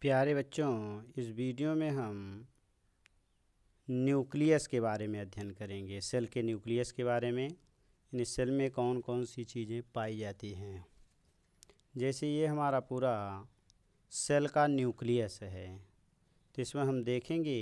प्यारे बच्चों इस वीडियो में हम न्यूक्लियस के बारे में अध्ययन करेंगे सेल के न्यूक्लियस के बारे में इन सेल में कौन कौन सी चीज़ें पाई जाती हैं जैसे ये हमारा पूरा सेल का न्यूक्लियस है तो इसमें हम देखेंगे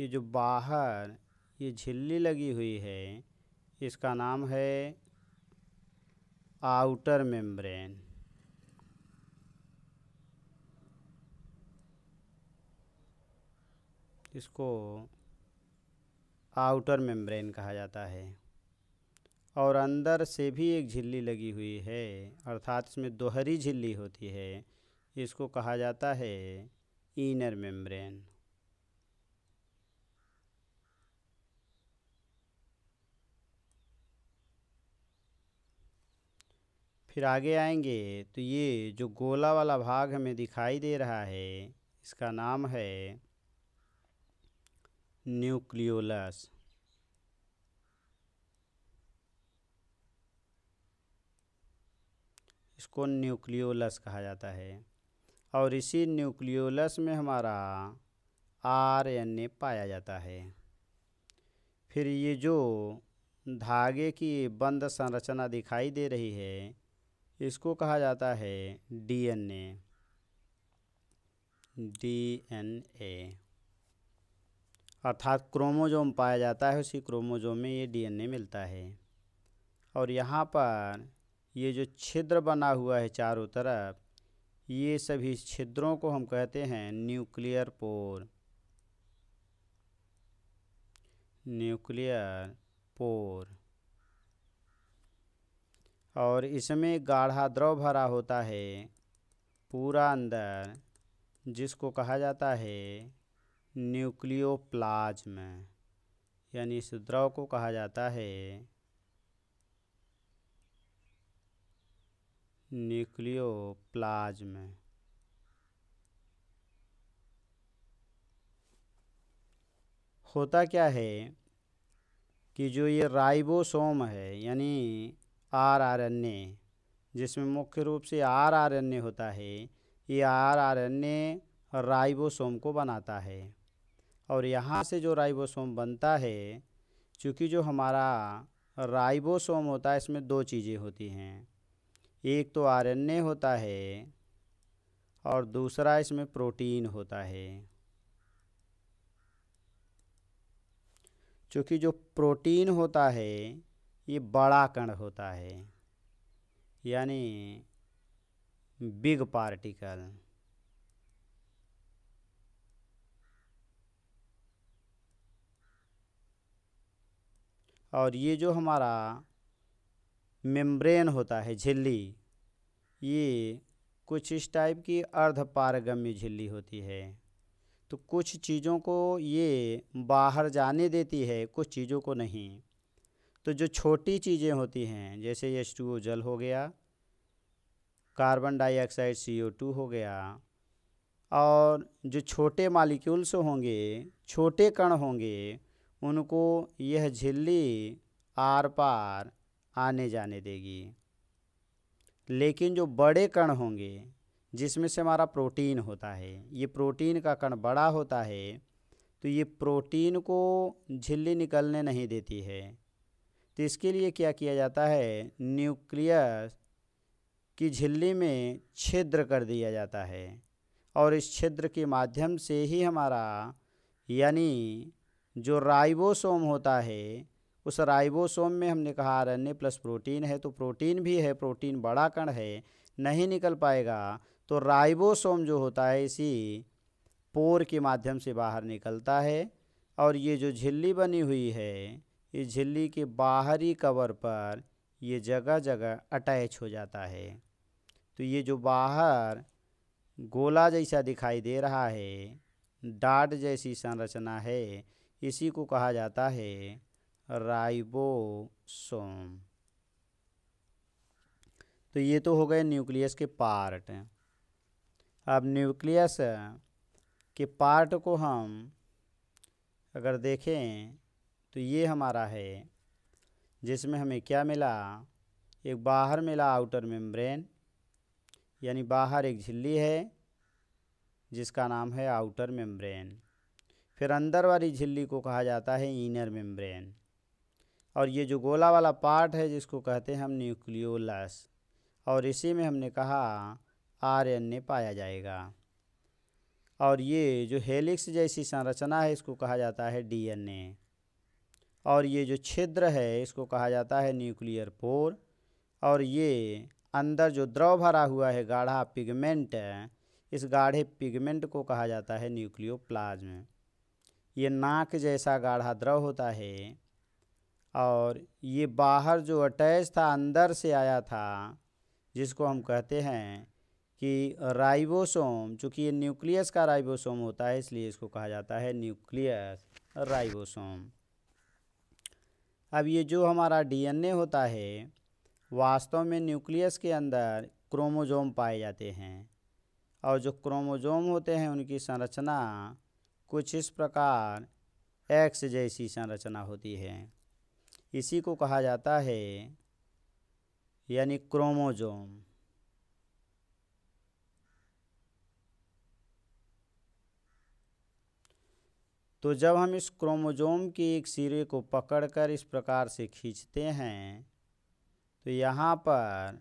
ये जो बाहर ये झिल्ली लगी हुई है इसका नाम है आउटर मेम्ब्रेन इसको आउटर मेम्ब्रेन कहा जाता है और अंदर से भी एक झिल्ली लगी हुई है अर्थात इसमें दोहरी झिल्ली होती है इसको कहा जाता है इनर मेम्ब्रेन फिर आगे आएंगे तो ये जो गोला वाला भाग हमें दिखाई दे रहा है इसका नाम है न्यूक्लियोलस इसको न्यूक्लियोलस कहा जाता है और इसी न्यूक्लियोलस में हमारा आरएनए पाया जाता है फिर ये जो धागे की बंद संरचना दिखाई दे रही है इसको कहा जाता है डीएनए डीएनए अर्थात क्रोमोजोम पाया जाता है उसी क्रोमोजोम में ये डीएनए मिलता है और यहाँ पर ये जो छिद्र बना हुआ है चारों तरफ ये सभी छिद्रों को हम कहते हैं न्यूक्लियर पोर न्यूक्लियर पोर और इसमें गाढ़ा द्रव भरा होता है पूरा अंदर जिसको कहा जाता है न्यूक्लियोप्लाज्म यानी इस द्रव को कहा जाता है न्यूक्लियोप्लाज्म होता क्या है कि जो ये राइबोसोम है यानी आर आर एन ए जिसमें मुख्य रूप से आर आर एन ए होता है ये R R N A ribosome को बनाता है और यहाँ से जो राइबोसोम बनता है चूँकि जो हमारा राइबोसोम होता है इसमें दो चीज़ें होती हैं एक तो आरएनए होता है और दूसरा इसमें प्रोटीन होता है चूँकि जो प्रोटीन होता है ये बड़ा कण होता है यानी बिग पार्टिकल और ये जो हमारा मेम्ब्रेन होता है झिल्ली ये कुछ इस टाइप की अर्धपारगम्य झिल्ली होती है तो कुछ चीज़ों को ये बाहर जाने देती है कुछ चीज़ों को नहीं तो जो छोटी चीज़ें होती हैं जैसे एच टू जल हो गया carbon dioxide C O two हो गया और जो छोटे मालिक्यूल्स होंगे छोटे कण होंगे उनको यह झिल्ली आर पार आने जाने देगी लेकिन जो बड़े कण होंगे जिसमें से हमारा प्रोटीन होता है ये प्रोटीन का कण बड़ा होता है तो ये प्रोटीन को झिल्ली निकलने नहीं देती है तो इसके लिए क्या किया जाता है न्यूक्लियस की झिल्ली में छिद्र कर दिया जाता है और इस छिद्र के माध्यम से ही हमारा यानी जो राइबोसोम होता है उस राइबोसोम में हमने कहा आरएनए प्लस प्रोटीन है तो प्रोटीन भी है प्रोटीन बड़ा कण है नहीं निकल पाएगा तो राइबोसोम जो होता है इसी पोर के माध्यम से बाहर निकलता है और ये जो झिल्ली बनी हुई है इस झिल्ली के बाहरी कवर पर ये जगह जगह अटैच हो जाता है तो ये जो बाहर गोला जैसा दिखाई दे रहा है डाट जैसी संरचना है इसी को कहा जाता है राइबोसोम तो ये तो हो गए न्यूक्लियस के पार्ट अब न्यूक्लियस के पार्ट को हम अगर देखें तो ये हमारा है जिसमें हमें क्या मिला एक बाहर मिला आउटर मेम्ब्रेन यानी बाहर एक झिल्ली है जिसका नाम है आउटर मेम्ब्रेन फिर अंदर वाली झिल्ली को कहा जाता है इनर मेम्ब्रेन और ये जो गोला वाला पार्ट है जिसको कहते हैं हम न्यूक्लियोलस और इसी में हमने कहा आरएनए पाया जाएगा और ये जो हेलिक्स जैसी संरचना है इसको कहा जाता है डीएनए और ये जो छिद्र है इसको कहा जाता है न्यूक्लियर पोर और ये अंदर जो द्रव भरा हुआ है गाढ़ा पिगमेंट है इस गाढ़े पिगमेंट को कहा जाता है प्लाज्मा ये नाक जैसा गाढ़ा द्रव होता है और ये बाहर जो अटैच था अंदर से आया था जिसको हम कहते हैं कि राइबोसोम चूँकि ये न्यूक्लियस का राइबोसोम होता है इसलिए इसको कहा जाता है न्यूक्लियस राइबोसोम अब ये जो हमारा डीएनए होता है वास्तव में न्यूक्लियस के अंदर क्रोमोजोम पाए जाते हैं और जो क्रोमोजोम होते हैं उनकी संरचना कुछ इस प्रकार एक्स जैसी संरचना होती है इसी को कहा जाता है यानी क्रोमोजोम तो जब हम इस क्रोमोजोम के एक सिरे को पकड़कर इस प्रकार से खींचते हैं तो यहाँ पर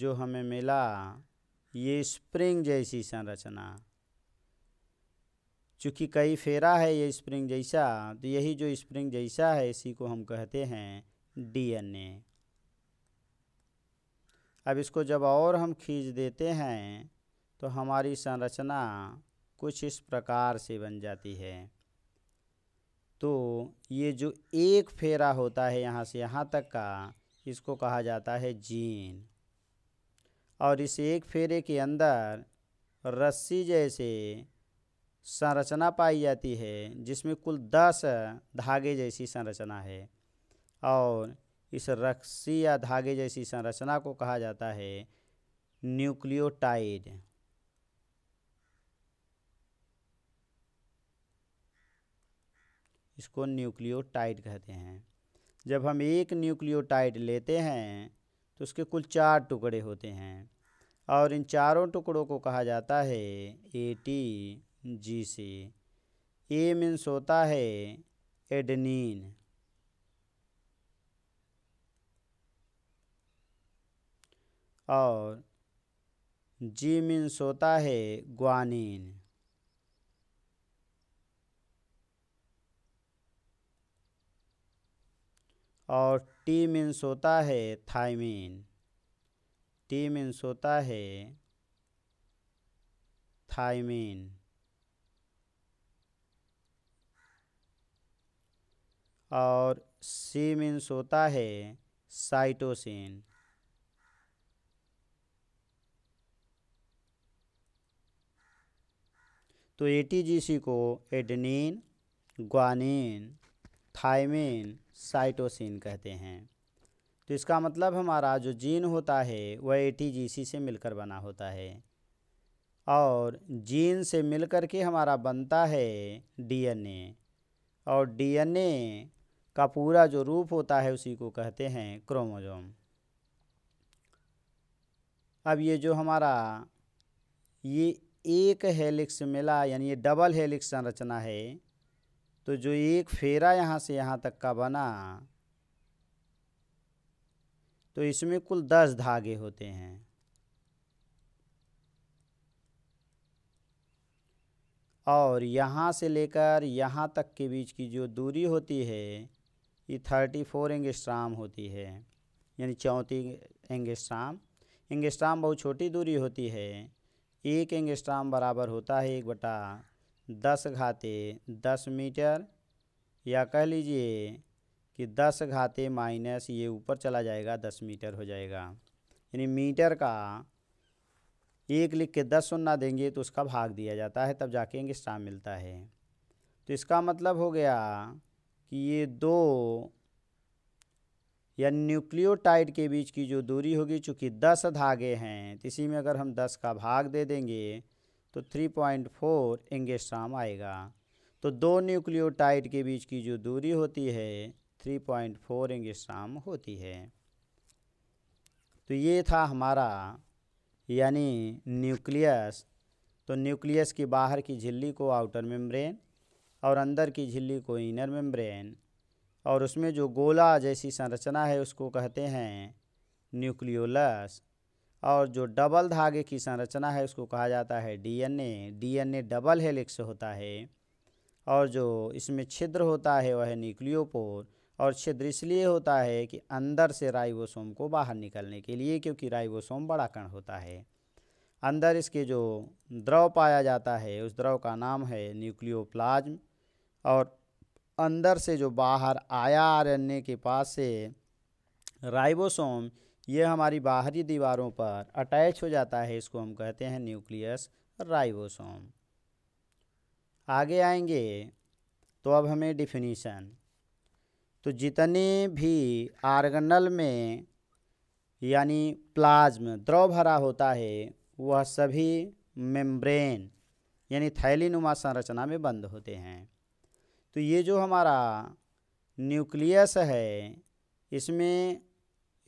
जो हमें मिला ये स्प्रिंग जैसी संरचना चूँकि कई फेरा है ये स्प्रिंग जैसा तो यही जो स्प्रिंग जैसा है इसी को हम कहते हैं डीएनए अब इसको जब और हम खींच देते हैं तो हमारी संरचना कुछ इस प्रकार से बन जाती है तो ये जो एक फेरा होता है यहाँ से यहाँ तक का इसको कहा जाता है जीन और इस एक फेरे के अंदर रस्सी जैसे संरचना पाई जाती है जिसमें कुल दस धागे जैसी संरचना है और इस रस्सी या धागे जैसी संरचना को कहा जाता है न्यूक्लियोटाइड इसको न्यूक्लियोटाइड कहते हैं जब हम एक न्यूक्लियोटाइड लेते हैं तो उसके कुल चार टुकड़े होते हैं और इन चारों टुकड़ों को कहा जाता है A T G C A means होता है एडनीन और जी मीन्स होता है ग्वानीन और टी मीन्स होता है थाइमिन टी मीन्स होता है थाइमिन और सी मीन्स होता है साइटोसिन तो एटीजीसी को एडनिन ग्वानिन थाइमिन साइटोसिन कहते हैं तो इसका मतलब हमारा जो जीन होता है वह ए से मिलकर बना होता है और जीन से मिलकर के हमारा बनता है डीएनए और डीएनए का पूरा जो रूप होता है उसी को कहते हैं क्रोमोजोम अब ये जो हमारा ये एक हेलिक्स मिला यानी ये डबल हेलिक्स संरचना है तो जो एक फेरा यहाँ से यहाँ तक का बना तो इसमें कुल दस धागे होते हैं और यहाँ से लेकर यहाँ तक के बीच की जो दूरी होती है ये थर्टी फोर एंगस्ट्राम होती है यानी चौंती एंगस्ट्राम एंगस्ट्राम बहुत छोटी दूरी होती है एक एंगस्ट्राम बराबर होता है एक बटा दस घाते दस मीटर या कह लीजिए कि दस घाते माइनस ये ऊपर चला जाएगा दस मीटर हो जाएगा यानी मीटर का एक लिख के दस सुनना देंगे तो उसका भाग दिया जाता है तब जाके इंगिस्टा मिलता है तो इसका मतलब हो गया कि ये दो या न्यूक्लियोटाइड के बीच की जो दूरी होगी चूँकि दस धागे हैं तो इसी में अगर हम दस का भाग दे देंगे तो 3.4 पॉइंट एंगेस्ट्राम आएगा तो दो न्यूक्लियोटाइड के बीच की जो दूरी होती है 3.4 पॉइंट एंगेस्ट्राम होती है तो ये था हमारा यानी न्यूक्लियस तो न्यूक्लियस की बाहर की झिल्ली को आउटर मेम्ब्रेन और अंदर की झिल्ली को इनर मेम्ब्रेन और उसमें जो गोला जैसी संरचना है उसको कहते हैं न्यूक्लियोलस और जो डबल धागे की संरचना है उसको कहा जाता है डीएनए डीएनए डबल हेलिक्स होता है और जो इसमें छिद्र होता है वह है न्यूक्लियोपोर और छिद्र इसलिए होता है कि अंदर से राइबोसोम को बाहर निकलने के लिए क्योंकि राइबोसोम बड़ा कण होता है अंदर इसके जो द्रव पाया जाता है उस द्रव का नाम है न्यूक्लियोप्लाज्म और अंदर से जो बाहर आया आर के पास से राइबोसोम ये हमारी बाहरी दीवारों पर अटैच हो जाता है इसको हम कहते हैं न्यूक्लियस राइबोसोम आगे आएंगे तो अब हमें डिफिनीशन तो जितने भी आर्गनल में यानी प्लाज्म द्रव भरा होता है वह सभी मेम्ब्रेन यानी थैलीनुमा संरचना में बंद होते हैं तो ये जो हमारा न्यूक्लियस है इसमें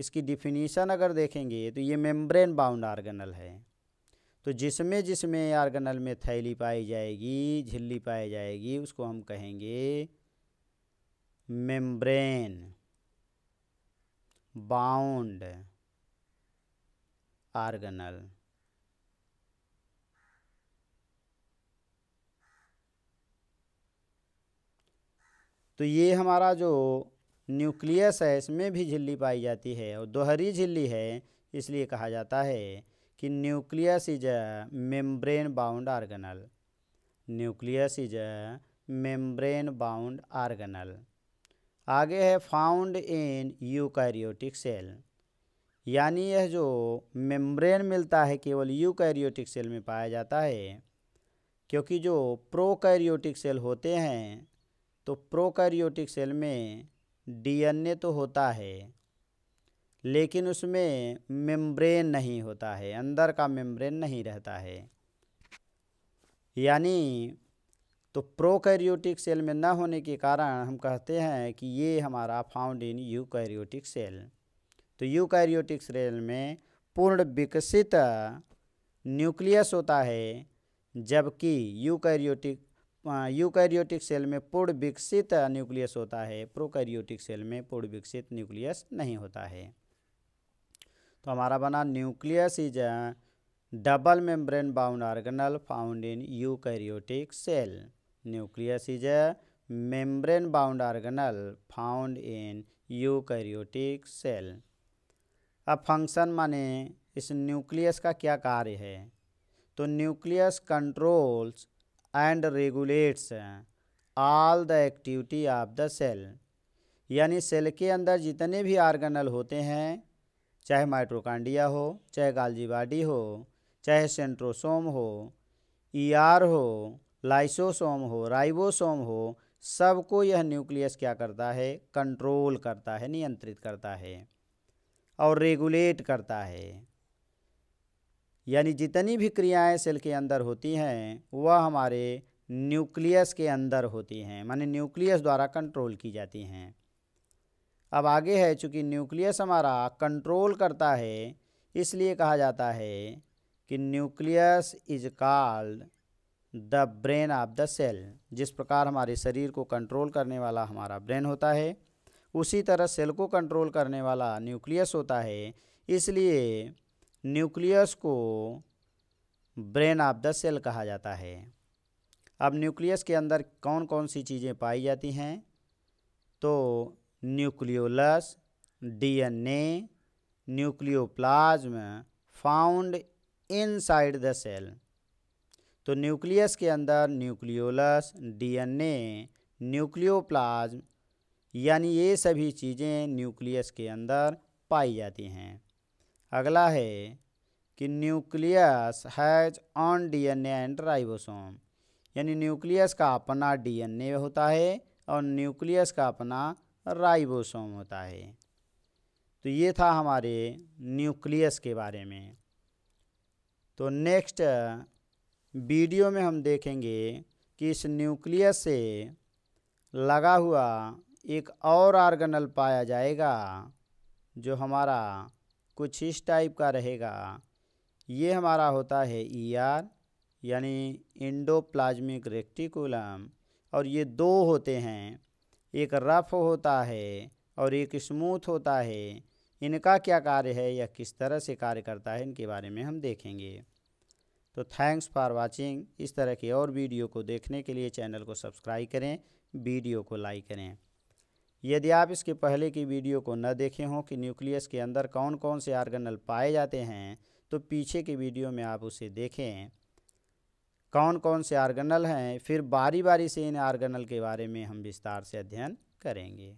इसकी डिफिनीशन अगर देखेंगे तो ये मेम्ब्रेन बाउंड आर्गनल है तो जिसमें जिसमें आर्गनल में थैली पाई जाएगी झिल्ली पाई जाएगी उसको हम कहेंगे मेम्ब्रेन बाउंड आर्गनल तो ये हमारा जो न्यूक्लियस है इसमें भी झिल्ली पाई जाती है और दोहरी झिल्ली है इसलिए कहा जाता है कि nucleus is a membrane bound organelle nucleus is a membrane bound organelle आगे है फाउंड इन यूकैरियोटिक सेल यानी यह जो मेम्ब्रेन मिलता है केवल यूकैरियोटिक सेल में पाया जाता है क्योंकि जो प्रोकैरियोटिक सेल होते हैं तो प्रोकैरियोटिक सेल में डीएनए तो होता है लेकिन उसमें मेम्ब्रेन नहीं होता है अंदर का मेम्ब्रेन नहीं रहता है यानी तो प्रोकैरियोटिक सेल में ना होने के कारण हम कहते हैं कि ये हमारा फाउंड इन यूकैरियोटिक सेल तो यूकैरियोटिक सेल में पूर्ण विकसित न्यूक्लियस होता है जबकि यूकैरियोटिक यूकैरियोटिक सेल में पूर्ण विकसित न्यूक्लियस होता है प्रोकैरियोटिक सेल में पूर्ण विकसित न्यूक्लियस नहीं होता है तो हमारा बना nucleus is double membrane bound organelle found in eukaryotic cell nucleus is membrane bound organelle found in eukaryotic cell अब फंक्शन माने इस न्यूक्लियस का क्या कार्य है तो nucleus controls and regulates all the activity of the cell यानी cell के अंदर जितने भी आर्गनल होते हैं चाहे माइट्रोकांडिया हो चाहे गालजीबाडी हो चाहे सेंट्रोसोम हो ईआर e हो लाइसोसोम हो राइबोसोम हो सबको यह न्यूक्लियस क्या करता है कंट्रोल करता है नियंत्रित करता है और रेगुलेट करता है यानी जितनी भी क्रियाएं सेल के अंदर होती हैं वह हमारे न्यूक्लियस के अंदर होती हैं माने न्यूक्लियस द्वारा कंट्रोल की जाती हैं अब आगे है चूँकि न्यूक्लियस हमारा कंट्रोल करता है इसलिए कहा जाता है कि nucleus is called the brain of the cell जिस प्रकार हमारे शरीर को कंट्रोल करने वाला हमारा ब्रेन होता है उसी तरह सेल को कंट्रोल करने वाला न्यूक्लियस होता है इसलिए न्यूक्लियस को ब्रेन ऑफ द सेल कहा जाता है अब न्यूक्लियस के अंदर कौन कौन सी चीज़ें पाई जाती हैं तो nucleolus DNA nucleoplasm found inside the cell तो न्यूक्लियस के अंदर न्यूक्लियोलस डीएनए न्यूक्लियोप्लाज्म यानी ये सभी चीज़ें न्यूक्लियस के अंदर पाई जाती हैं अगला है कि nucleus has own DNA and ribosome यानी न्यूक्लियस का अपना डीएनए होता है और न्यूक्लियस का अपना राइबोसोम होता है तो ये था हमारे न्यूक्लियस के बारे में तो नेक्स्ट वीडियो में हम देखेंगे कि इस न्यूक्लियस से लगा हुआ एक और आर्गनल पाया जाएगा जो हमारा कुछ इस टाइप का रहेगा ये हमारा होता है ई e आर यानी इंडोप्लाज्मिक रेक्टिकुलम और ये दो होते हैं एक रफ होता है और एक स्मूथ होता है इनका क्या कार्य है या किस तरह से कार्य करता है इनके बारे में हम देखेंगे तो थैंक्स फॉर वाचिंग इस तरह की और वीडियो को देखने के लिए चैनल को सब्सक्राइब करें वीडियो को लाइक करें यदि आप इसके पहले की वीडियो को न देखे हों कि न्यूक्लियस के अंदर कौन कौन से आर्गनल पाए जाते हैं तो पीछे की वीडियो में आप उसे देखें कौन कौन से आर्गनल हैं फिर बारी बारी से इन आर्गनल के बारे में हम विस्तार से अध्ययन करेंगे